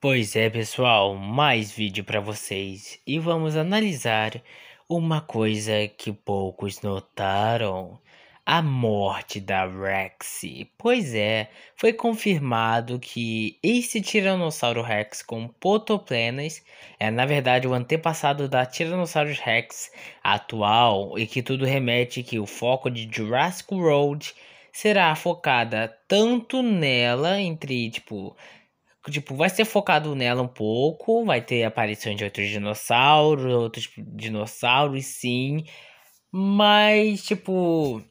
Pois é, pessoal, mais vídeo para vocês e vamos analisar uma coisa que poucos notaram: a morte da Rex Pois é, foi confirmado que esse Tiranossauro Rex com Potoplenas é na verdade o antepassado da Tiranossauro Rex atual e que tudo remete que o foco de Jurassic World será focada tanto nela entre tipo tipo, vai ser focado nela um pouco, vai ter aparição de outros dinossauros, outros tipo, dinossauros, sim. Mas, tipo,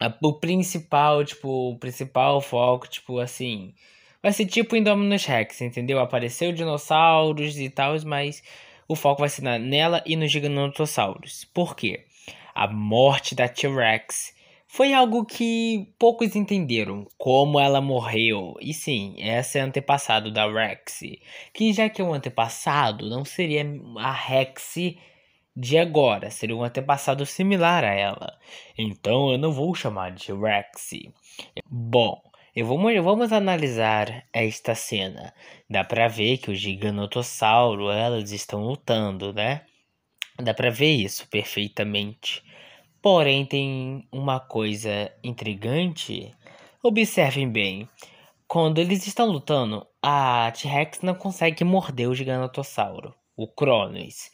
a, o principal, tipo, o principal foco, tipo, assim, vai ser tipo Indominus Rex, entendeu? Apareceu dinossauros e tal, mas o foco vai ser na, nela e nos giganotossauros. Por quê? A morte da T-Rex foi algo que poucos entenderam, como ela morreu. E sim, essa é antepassado da Rexy, que já que é um antepassado, não seria a Rexy de agora, seria um antepassado similar a ela. Então eu não vou chamar de Rexy. Bom, eu vou, vamos analisar esta cena. Dá pra ver que o giganotossauro, elas estão lutando, né? Dá pra ver isso perfeitamente. Porém, tem uma coisa intrigante. Observem bem. Quando eles estão lutando, a T-Rex não consegue morder o Giganotossauro, o Cronos.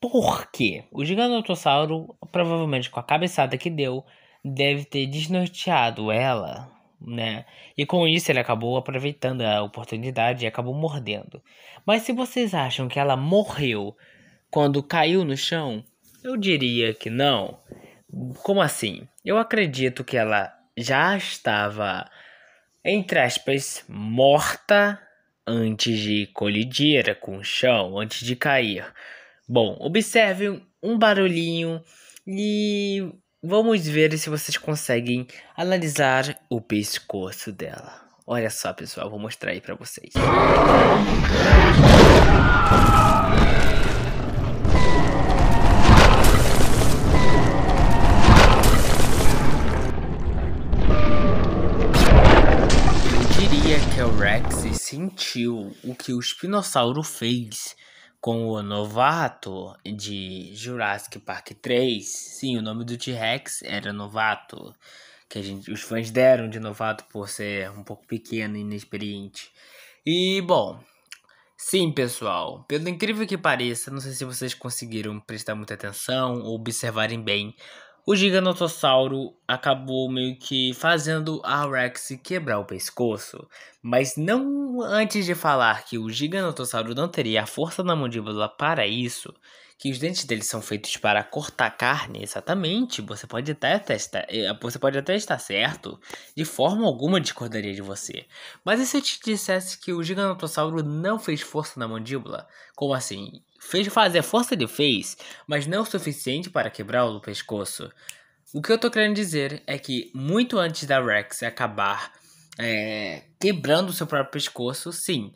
Por quê? O Giganotossauro, provavelmente com a cabeçada que deu, deve ter desnorteado ela, né? E com isso ele acabou aproveitando a oportunidade e acabou mordendo. Mas se vocês acham que ela morreu quando caiu no chão, eu diria que não. Como assim? Eu acredito que ela já estava, entre aspas, morta antes de colidir com o chão, antes de cair. Bom, observe um barulhinho e vamos ver se vocês conseguem analisar o pescoço dela. Olha só, pessoal, vou mostrar aí para vocês. sentiu o que o espinossauro fez com o novato de Jurassic Park 3. Sim, o nome do T-Rex era novato, que a gente, os fãs deram de novato por ser um pouco pequeno e inexperiente. E bom, sim, pessoal, pelo incrível que pareça, não sei se vocês conseguiram prestar muita atenção ou observarem bem, o Giganotossauro acabou meio que fazendo a Rex quebrar o pescoço. Mas não antes de falar que o Giganotossauro não teria a força na mandíbula para isso, que os dentes deles são feitos para cortar carne, exatamente, você pode até, testar estar, eh, você pode até estar certo, de forma alguma discordaria de você. Mas e se eu te dissesse que o giganotossauro não fez força na mandíbula? Como assim? Fez fazer força ele fez, mas não o suficiente para quebrar o pescoço. O que eu tô querendo dizer é que muito antes da Rex acabar é, quebrando o seu próprio pescoço, sim,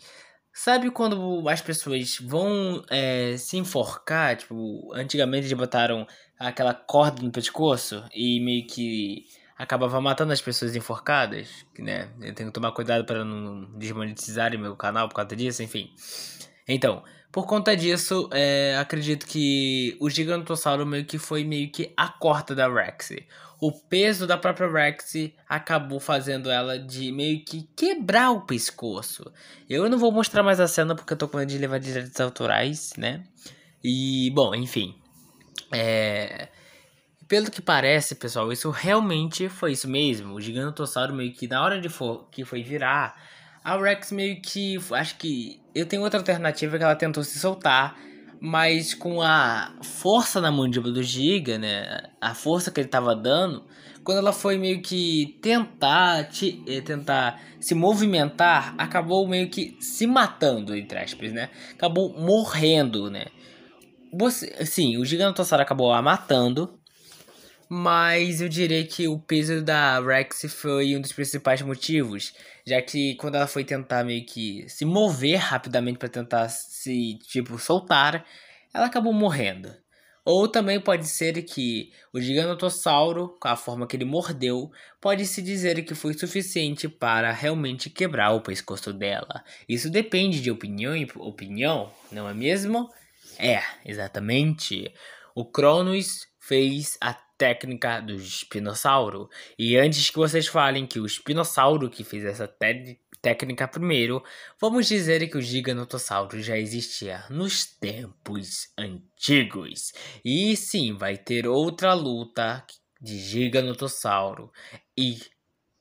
Sabe quando as pessoas vão é, se enforcar? Tipo, antigamente eles botaram aquela corda no pescoço e meio que acabava matando as pessoas enforcadas, né? Eu tenho que tomar cuidado para não desmonetizarem meu canal por causa disso, enfim. Então, por conta disso, é, acredito que o Gigantossauro meio que foi meio que a corta da Rexy o peso da própria Rex acabou fazendo ela de meio que quebrar o pescoço. Eu não vou mostrar mais a cena porque eu tô com medo de levar direitos autorais, né? E, bom, enfim. É... Pelo que parece, pessoal, isso realmente foi isso mesmo. O Gigantossauro meio que na hora de for... que foi virar, a Rex meio que. Acho que. Eu tenho outra alternativa que ela tentou se soltar mas com a força na mandíbula do Giga, né, a força que ele estava dando, quando ela foi meio que tentar, te, eh, tentar se movimentar, acabou meio que se matando, entre aspas, né? Acabou morrendo, né? Você, sim, o Gigantossauro acabou a matando, mas eu diria que o peso da Rex foi um dos principais motivos, já que quando ela foi tentar meio que se mover rapidamente para tentar se tipo soltar, ela acabou morrendo. Ou também pode ser que o gigantossauro, com a forma que ele mordeu, pode se dizer que foi suficiente para realmente quebrar o pescoço dela. Isso depende de opinião e opinião, não é mesmo? É, exatamente. O Cronos fez a técnica do espinossauro. E antes que vocês falem que o espinossauro que fez essa técnica primeiro, vamos dizer que o giganotossauro já existia nos tempos antigos. E sim, vai ter outra luta de giganotossauro e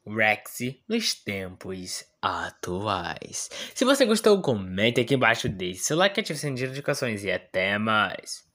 Rex nos tempos atuais. Se você gostou, comente aqui embaixo, deixe seu like, ative o sininho de notificações e até mais.